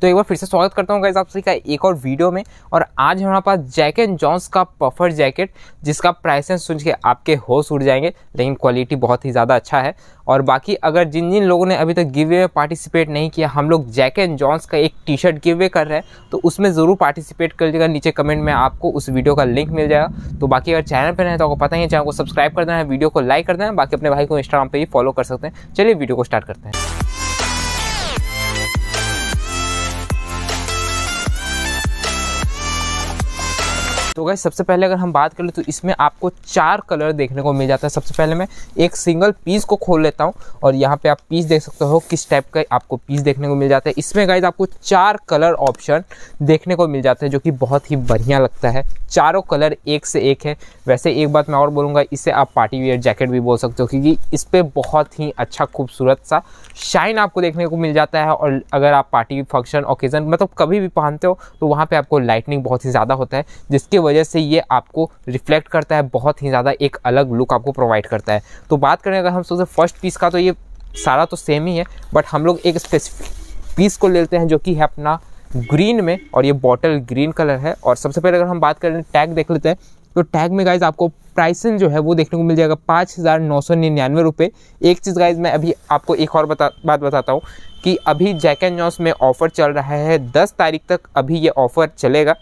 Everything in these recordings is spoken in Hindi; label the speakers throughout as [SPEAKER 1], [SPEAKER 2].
[SPEAKER 1] तो एक बार फिर से स्वागत करता हूँ गाइज आप सभी का एक और वीडियो में और आज हमारे पास जैक एंड जॉन्स का पफर जैकेट जिसका प्राइस है सुन के आपके होश उड़ जाएंगे लेकिन क्वालिटी बहुत ही ज़्यादा अच्छा है और बाकी अगर जिन जिन लोगों ने अभी तक गिव वे में पार्टिसिपेट नहीं किया हम लोग जैक एंड जॉन्स का एक टी शर्ट गिव वे कर रहे हैं तो उसमें ज़रूर पार्टिसिपेट कर लीजिएगा नीचे कमेंट में आपको उस वीडियो का लिंक मिल जाएगा तो बाकी अगर चैनल पर नहीं तो आपको पता ही है चैनल को सब्सक्राइब कर देना है वीडियो को लाइक कर देना है बाकी अपने भाई को इंस्टाग्राम पर ही फॉलो कर सकते हैं चलिए वीडियो को स्टार्ट करते हैं तो गाइस सबसे पहले अगर हम बात करें तो इसमें आपको चार कलर देखने को मिल जाता है सबसे पहले मैं एक सिंगल पीस को खोल लेता हूँ और यहाँ पे आप पीस देख सकते हो किस टाइप का आपको पीस देखने को मिल जाता है इसमें गाइस आपको चार कलर ऑप्शन देखने को मिल जाते हैं जो कि बहुत ही बढ़िया लगता है चारों कलर एक से एक है वैसे एक बात मैं और बोलूँगा इसे आप पार्टी वेयर जैकेट भी बोल सकते हो क्योंकि इस पर बहुत ही अच्छा खूबसूरत सा शाइन आपको देखने को मिल जाता है और अगर आप पार्टी फंक्शन ओकेजन मतलब कभी भी पहनते हो तो वहाँ पर आपको लाइटनिंग बहुत ही ज़्यादा होता है जिसके वजह से ये आपको रिफ्लेक्ट करता है बहुत ही ज़्यादा एक अलग लुक आपको प्रोवाइड करता है तो बात करें अगर हम सोचते फर्स्ट पीस का तो ये सारा तो सेम ही है बट हम लोग एक स्पेसिफिक पीस को लेते हैं जो कि है अपना ग्रीन में और ये बॉटल ग्रीन कलर है और सबसे पहले अगर हम बात करें टैग देख लेते हैं तो टैग में गाइज आपको प्राइसिंग जो है वो देखने को मिल जाएगा पाँच हज़ार नौ सौ निन्यानवे रुपये एक चीज़ गाइज मैं अभी आपको एक और बता बात बताता हूँ कि अभी जैक एंड जॉन्स में ऑफ़र चल रहा है दस तारीख तक अभी ये ऑफ़र चलेगा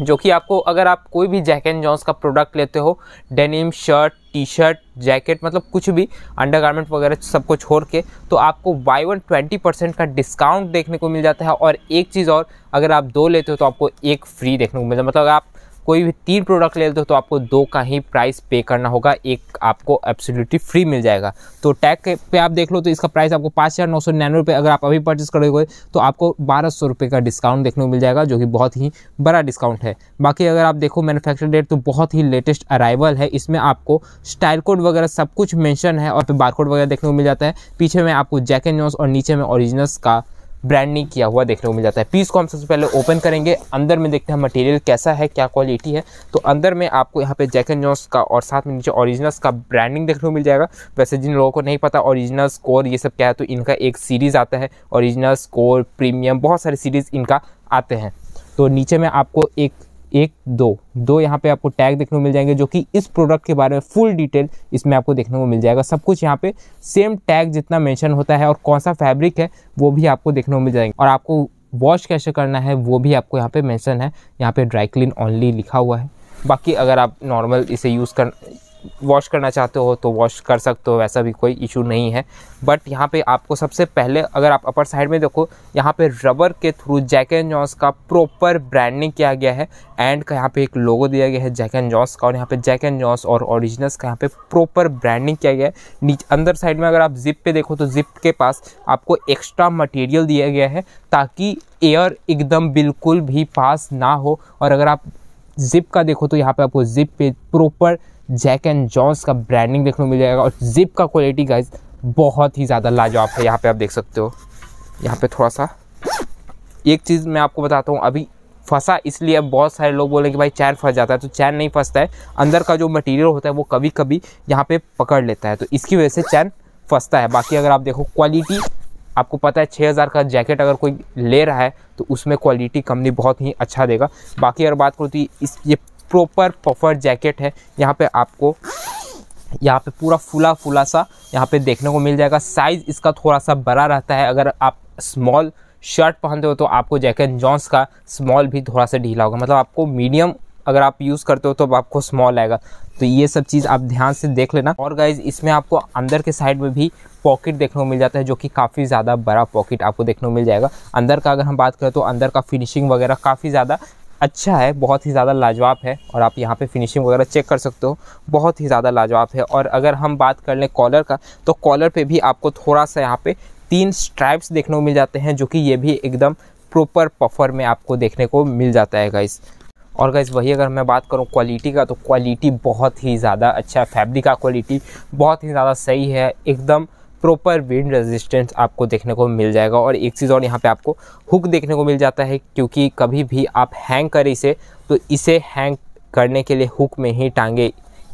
[SPEAKER 1] जो कि आपको अगर आप कोई भी जैक एंड जॉन्स का प्रोडक्ट लेते हो denim shirt T shirt jacket मतलब कुछ भी अंडर गारमेंट वगैरह सबको छोड़ के तो आपको बाई वन ट्वेंटी परसेंट का डिस्काउंट देखने को मिल जाता है और एक चीज़ और अगर आप दो लेते हो तो आपको एक फ्री देखने को मिलता है मतलब अगर आप कोई भी तीन प्रोडक्ट ले लेते हो तो आपको दो का ही प्राइस पे करना होगा एक आपको एब्सोल्युटली फ्री मिल जाएगा तो टैग पे आप देख लो तो इसका प्राइस आपको पाँच हज़ार नौ सौ निन्यानवे रुपये अगर आप अभी परचेस करोगे तो आपको बारह सौ रुपये का डिस्काउंट देखने को मिल जाएगा जो कि बहुत ही बड़ा डिस्काउंट है बाकी अगर आप देखो मैनुफैक्चर डेट तो बहुत ही लेटेस्ट अराइवल है इसमें आपको स्टाइल कोड वगैरह सब कुछ मैंशन है और कोड वगैरह देखने को मिल जाता है पीछे में आपको जैक एंड जॉन्स और नीचे में ओरिजिनल्स का ब्रांडिंग किया हुआ देखने को मिल जाता है पीस को हम सबसे पहले ओपन करेंगे अंदर में देखते हैं मटेरियल कैसा है क्या क्वालिटी है तो अंदर में आपको यहाँ पे जैक एंड जॉन्स का और साथ में नीचे ओरिजिनल्स का ब्रांडिंग देखने को मिल जाएगा वैसे जिन लोगों को नहीं पता ओरिजिनल्स कोर ये सब क्या है तो इनका एक सीरीज़ आता है ओरिजिनल्स कोर प्रीमियम बहुत सारे सीरीज़ इनका आते हैं तो नीचे में आपको एक एक दो दो यहाँ पे आपको टैग देखने को मिल जाएंगे जो कि इस प्रोडक्ट के बारे में फुल डिटेल इसमें आपको देखने को मिल जाएगा सब कुछ यहाँ पे सेम टैग जितना मेंशन होता है और कौन सा फैब्रिक है वो भी आपको देखने को मिल जाएंगे और आपको वॉश कैसे करना है वो भी आपको यहाँ पे मेंशन है यहाँ पे ड्राई क्लीन ओनली लिखा हुआ है बाकी अगर आप नॉर्मल इसे यूज़ कर वॉश करना चाहते हो तो वॉश कर सकते हो वैसा भी कोई इशू नहीं है बट यहाँ पे आपको सबसे पहले अगर आप अपर साइड में देखो यहाँ पे रबर के थ्रू जैक एंड जॉन्स का प्रॉपर ब्रांडिंग किया गया है एंड का यहाँ पे एक लोगो दिया गया है जैक एंड जॉन्स का और यहाँ पे जैक एंड जॉन्स और ओरिजिनल्स का यहाँ पे प्रॉपर ब्रांडिंग किया गया है नीचे अंदर साइड में अगर आप जिप पे देखो तो जिप के पास आपको एक्स्ट्रा मटेरियल दिया गया है ताकि एयर एकदम बिल्कुल भी पास ना हो और अगर आप जिप का देखो तो यहाँ पे आपको जिप पे प्रॉपर जैक एंड जॉन्स का ब्रांडिंग देखने को मिल जाएगा और जिप का क्वालिटी गाइज बहुत ही ज़्यादा लाजवाब है यहाँ पे आप देख सकते हो यहाँ पे थोड़ा सा एक चीज़ मैं आपको बताता हूँ अभी फंसा इसलिए अब बहुत सारे लोग बोले कि भाई चैन फंस जाता है तो चैन नहीं फंसता है अंदर का जो मटेरियल होता है वो कभी कभी यहाँ पे पकड़ लेता है तो इसकी वजह से चैन फंसता है बाकी अगर आप देखो क्वालिटी आपको पता है छः हज़ार का जैकेट अगर कोई ले रहा है तो उसमें क्वालिटी कंपनी बहुत ही अच्छा देगा बाकी अगर बात करो तो इस ये प्रॉपर पफर जैकेट है यहाँ पे आपको यहाँ पे पूरा फुला फुला सा यहाँ पे देखने को मिल जाएगा साइज़ इसका थोड़ा सा बड़ा रहता है अगर आप स्मॉल शर्ट पहनते हो तो आपको जैकेट जॉन्स का स्मॉल भी थोड़ा सा ढीला होगा मतलब आपको मीडियम अगर आप यूज़ करते हो तो आपको स्मॉल आएगा तो ये सब चीज़ आप ध्यान से देख लेना और गाइज इसमें आपको अंदर के साइड में भी पॉकेट देखने को मिल जाता है जो कि काफ़ी ज़्यादा बड़ा पॉकेट आपको देखने को मिल जाएगा अंदर का अगर हम बात करें तो अंदर का फिनिशिंग वगैरह काफ़ी ज़्यादा अच्छा है बहुत ही ज़्यादा लाजवाब है और आप यहाँ पे फिनिशिंग वगैरह चेक कर सकते हो बहुत ही ज़्यादा लाजवाब है और अगर हम बात कर लें कॉलर का तो कॉलर पे भी आपको थोड़ा सा यहाँ पे तीन स्ट्राइप्स देखने को मिल जाते हैं जो कि ये भी एकदम प्रॉपर पफर में आपको देखने को मिल जाता है गाइस और गाइज वही अगर मैं बात करूँ क्वालिटी का तो क्वालिटी बहुत ही ज़्यादा अच्छा है फैब्रिक का क्वालिटी बहुत ही ज़्यादा सही है एकदम प्रॉपर विंड रेजिस्टेंस आपको देखने को मिल जाएगा और एक चीज़ और यहाँ पे आपको हुक देखने को मिल जाता है क्योंकि कभी भी आप हैंग करें इसे तो इसे हैंग करने के लिए हुक में ही टांगे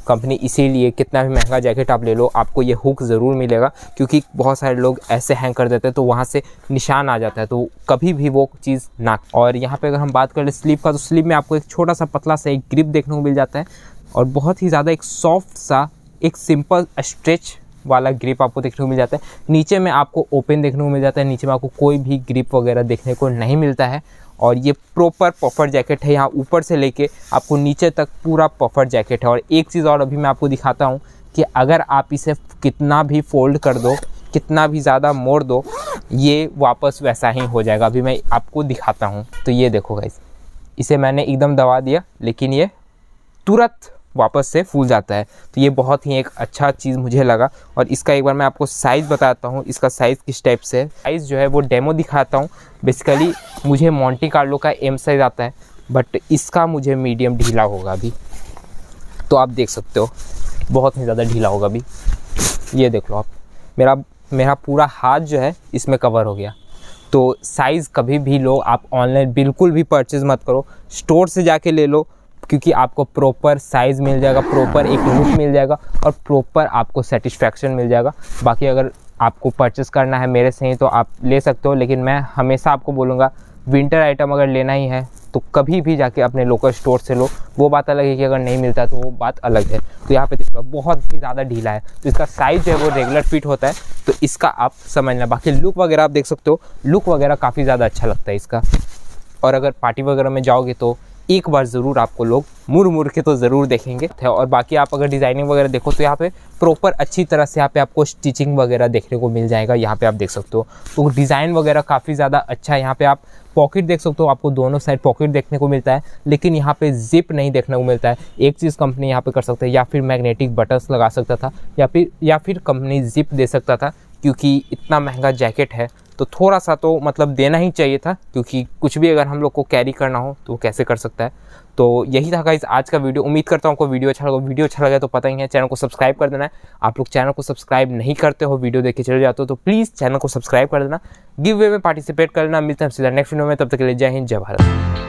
[SPEAKER 1] कंपनी इसीलिए कितना भी महंगा जैकेट आप ले लो आपको ये हुक ज़रूर मिलेगा क्योंकि बहुत सारे लोग ऐसे हैंग कर देते हैं तो वहाँ से निशान आ जाता है तो कभी भी वो चीज़ ना और यहाँ पे अगर हम बात करें स्लीप का तो स्लीप में आपको एक छोटा सा पतला सा एक ग्रिप देखने को मिल जाता है और बहुत ही ज़्यादा एक सॉफ्ट सा एक सिंपल स्ट्रेच वाला ग्रिप आपको देखने को मिल जाता है नीचे में आपको ओपन देखने को मिल जाता है नीचे में आपको कोई भी ग्रिप वगैरह देखने को नहीं मिलता है और ये प्रॉपर पफर जैकेट है यहाँ ऊपर से लेके आपको नीचे तक पूरा पफर जैकेट है और एक चीज़ और अभी मैं आपको दिखाता हूँ कि अगर आप इसे कितना भी फोल्ड कर दो कितना भी ज़्यादा मोड़ दो ये वापस वैसा ही हो जाएगा अभी मैं आपको दिखाता हूँ तो ये देखो गाइज इसे मैंने एकदम दबा दिया लेकिन ये तुरंत वापस से फूल जाता है तो ये बहुत ही एक अच्छा चीज़ मुझे लगा और इसका एक बार मैं आपको साइज़ बताता हूँ इसका साइज़ किस टाइप से है साइज़ जो है वो डेमो दिखाता हूँ बेसिकली मुझे मोंटी कार्लो का एम साइज़ आता है बट इसका मुझे मीडियम ढीला होगा अभी तो आप देख सकते हो बहुत ही ज़्यादा ढीला होगा अभी ये देख लो आप मेरा मेरा पूरा हाथ जो है इसमें कवर हो गया तो साइज़ कभी भी लो आप ऑनलाइन बिल्कुल भी परचेज़ मत करो स्टोर से जाके ले लो क्योंकि आपको प्रॉपर साइज़ मिल जाएगा प्रॉपर एक लुक मिल जाएगा और प्रॉपर आपको सेटिस्फैक्शन मिल जाएगा बाकी अगर आपको परचेस करना है मेरे से ही तो आप ले सकते हो लेकिन मैं हमेशा आपको बोलूँगा विंटर आइटम अगर लेना ही है तो कभी भी जाके अपने लोकल स्टोर से लो वो बात अलग है कि अगर नहीं मिलता तो वो बात अलग है तो यहाँ पे देख लो बहुत ही ज़्यादा ढीला है तो इसका साइज़ जो है वो रेगुलर फिट होता है तो इसका आप समझना बाकी लुक वगैरह आप देख सकते हो लुक वगैरह काफ़ी ज़्यादा अच्छा लगता है इसका और अगर पार्टी वगैरह में जाओगे तो एक बार ज़रूर आपको लोग मुड़ मुड़ के तो ज़रूर देखेंगे और बाकी आप अगर डिज़ाइनिंग वगैरह देखो तो यहाँ पे प्रॉपर अच्छी तरह से यहाँ पे आपको स्टिचिंग वगैरह देखने को मिल जाएगा यहाँ पे आप देख सकते हो तो डिज़ाइन वगैरह काफ़ी ज़्यादा अच्छा है यहाँ पे आप पॉकेट देख सकते हो आपको दोनों साइड पॉकेट देखने को मिलता है लेकिन यहाँ पे जिप नहीं देखने को मिलता है एक चीज़ कंपनी यहाँ पे कर सकते हैं या फिर मैग्नेटिक बटन्स लगा सकता था या फिर या फिर कंपनी जिप दे सकता था क्योंकि इतना महंगा जैकेट है तो थोड़ा सा तो मतलब देना ही चाहिए था क्योंकि कुछ भी अगर हम लोग को कैरी करना हो तो कैसे कर सकता है तो यही था गाइज आज का वीडियो उम्मीद करता हूँ आपको वीडियो अच्छा लगा वीडियो अच्छा लगा तो पता ही है चैनल को सब्सक्राइब कर देना है आप लोग चैनल को सब्सक्राइब नहीं करते हो वीडियो देख के चले जाते हो तो प्लीज़ चैनल को सब्सक्राइब कर देना गिव वे में पार्टिसिपेट करना मिलते हैं सीधा नेक्स्ट वीडियो में तब तक के लिए जय हिंद जय भारत